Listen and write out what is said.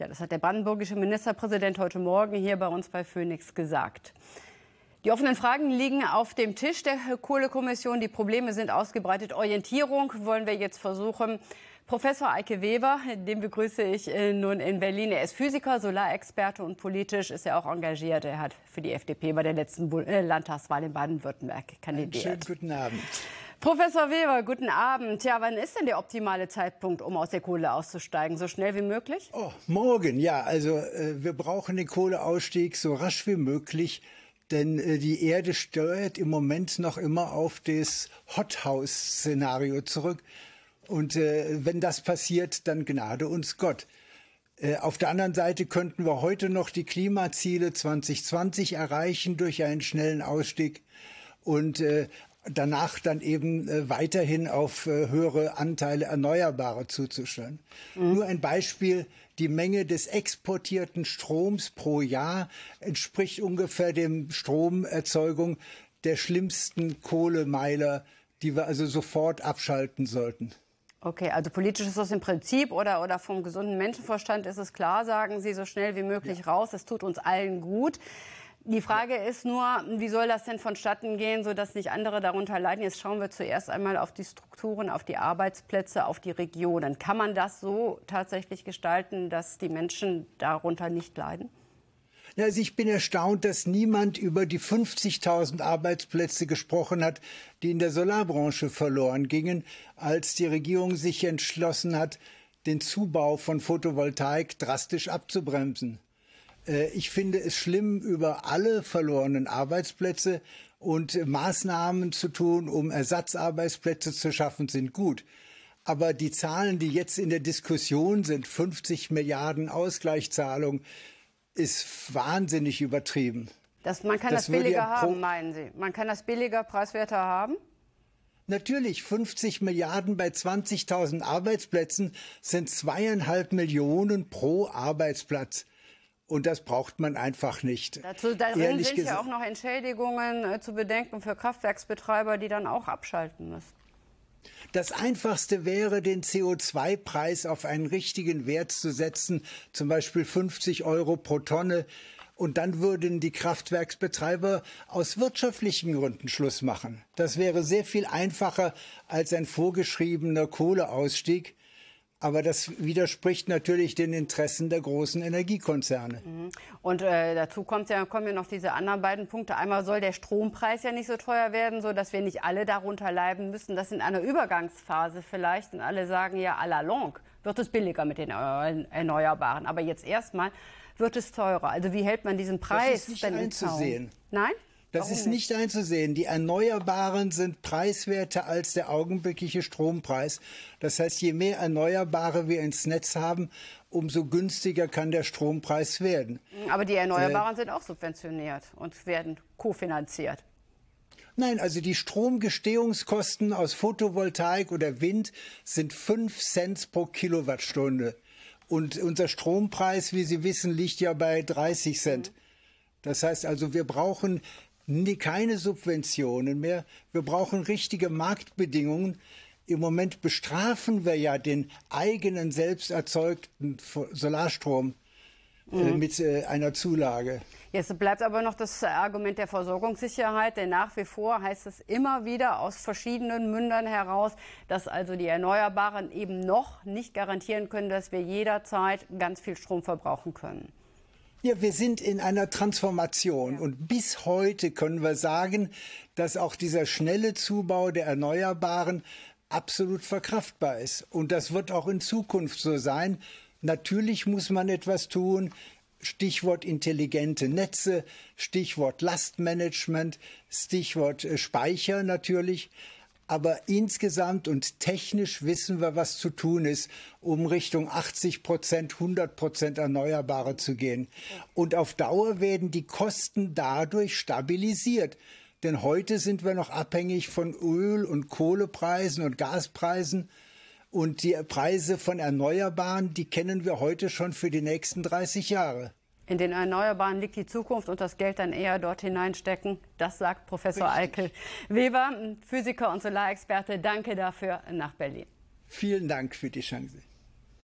Ja, das hat der brandenburgische Ministerpräsident heute Morgen hier bei uns bei Phoenix gesagt. Die offenen Fragen liegen auf dem Tisch der Kohlekommission. Die Probleme sind ausgebreitet. Orientierung wollen wir jetzt versuchen. Professor Eike Weber, den begrüße ich äh, nun in Berlin. Er ist Physiker, Solarexperte und politisch ist er auch engagiert. Er hat für die FDP bei der letzten äh, Landtagswahl in Baden-Württemberg kandidiert. Einen schönen guten Abend. Professor Weber, guten Abend. Ja, wann ist denn der optimale Zeitpunkt, um aus der Kohle auszusteigen? So schnell wie möglich? Oh, morgen, ja. Also äh, wir brauchen den Kohleausstieg so rasch wie möglich. Denn äh, die Erde steuert im Moment noch immer auf das Hothouse-Szenario zurück. Und äh, wenn das passiert, dann gnade uns Gott. Äh, auf der anderen Seite könnten wir heute noch die Klimaziele 2020 erreichen durch einen schnellen Ausstieg. Und äh, danach dann eben äh, weiterhin auf äh, höhere Anteile Erneuerbare zuzustellen. Mhm. Nur ein Beispiel, die Menge des exportierten Stroms pro Jahr entspricht ungefähr dem Stromerzeugung der schlimmsten Kohlemeiler, die wir also sofort abschalten sollten. Okay, also politisch ist das im Prinzip oder, oder vom gesunden Menschenverstand ist es klar, sagen Sie so schnell wie möglich ja. raus, es tut uns allen gut. Die Frage ist nur, wie soll das denn vonstatten gehen, sodass nicht andere darunter leiden? Jetzt schauen wir zuerst einmal auf die Strukturen, auf die Arbeitsplätze, auf die Regionen. Kann man das so tatsächlich gestalten, dass die Menschen darunter nicht leiden? Also ich bin erstaunt, dass niemand über die 50.000 Arbeitsplätze gesprochen hat, die in der Solarbranche verloren gingen, als die Regierung sich entschlossen hat, den Zubau von Photovoltaik drastisch abzubremsen. Äh, ich finde es schlimm, über alle verlorenen Arbeitsplätze und Maßnahmen zu tun, um Ersatzarbeitsplätze zu schaffen, sind gut. Aber die Zahlen, die jetzt in der Diskussion sind, 50 Milliarden Ausgleichszahlung, ist wahnsinnig übertrieben. Das, man kann das, das billiger haben, meinen Sie? Man kann das billiger, preiswerter haben? Natürlich, 50 Milliarden bei 20.000 Arbeitsplätzen sind zweieinhalb Millionen pro Arbeitsplatz. Und das braucht man einfach nicht. Dazu da sind ja auch noch Entschädigungen äh, zu bedenken für Kraftwerksbetreiber, die dann auch abschalten müssen. Das Einfachste wäre, den CO2-Preis auf einen richtigen Wert zu setzen, zum Beispiel 50 Euro pro Tonne. Und dann würden die Kraftwerksbetreiber aus wirtschaftlichen Gründen Schluss machen. Das wäre sehr viel einfacher als ein vorgeschriebener Kohleausstieg. Aber das widerspricht natürlich den Interessen der großen Energiekonzerne. Mhm. Und äh, dazu kommt ja, kommen ja noch diese anderen beiden Punkte. Einmal soll der Strompreis ja nicht so teuer werden, sodass wir nicht alle darunter leiden müssen. Das in einer Übergangsphase vielleicht. Und alle sagen ja, à la longue wird es billiger mit den Erneuerbaren. Aber jetzt erstmal wird es teurer. Also wie hält man diesen Preis? Das ist nicht einzusehen. Nein? Das ist nicht einzusehen. Die Erneuerbaren sind preiswerter als der augenblickliche Strompreis. Das heißt, je mehr Erneuerbare wir ins Netz haben, umso günstiger kann der Strompreis werden. Aber die Erneuerbaren äh, sind auch subventioniert und werden kofinanziert. Nein, also die Stromgestehungskosten aus Photovoltaik oder Wind sind 5 Cent pro Kilowattstunde. Und unser Strompreis, wie Sie wissen, liegt ja bei 30 Cent. Mhm. Das heißt also, wir brauchen keine Subventionen mehr. Wir brauchen richtige Marktbedingungen. Im Moment bestrafen wir ja den eigenen selbst erzeugten Solarstrom äh, mhm. mit äh, einer Zulage. Jetzt bleibt aber noch das Argument der Versorgungssicherheit, denn nach wie vor heißt es immer wieder aus verschiedenen Mündern heraus, dass also die Erneuerbaren eben noch nicht garantieren können, dass wir jederzeit ganz viel Strom verbrauchen können. Ja, wir sind in einer Transformation ja. und bis heute können wir sagen, dass auch dieser schnelle Zubau der Erneuerbaren absolut verkraftbar ist. Und das wird auch in Zukunft so sein. Natürlich muss man etwas tun. Stichwort intelligente Netze, Stichwort Lastmanagement, Stichwort äh, Speicher natürlich. Aber insgesamt und technisch wissen wir, was zu tun ist, um Richtung 80 Prozent, 100 Prozent Erneuerbare zu gehen. Und auf Dauer werden die Kosten dadurch stabilisiert. Denn heute sind wir noch abhängig von Öl- und Kohlepreisen und Gaspreisen. Und die Preise von Erneuerbaren, die kennen wir heute schon für die nächsten 30 Jahre. In den Erneuerbaren liegt die Zukunft und das Geld dann eher dort hineinstecken. Das sagt Professor Eikel. Weber, Physiker und Solarexperte, danke dafür nach Berlin. Vielen Dank für die Chance.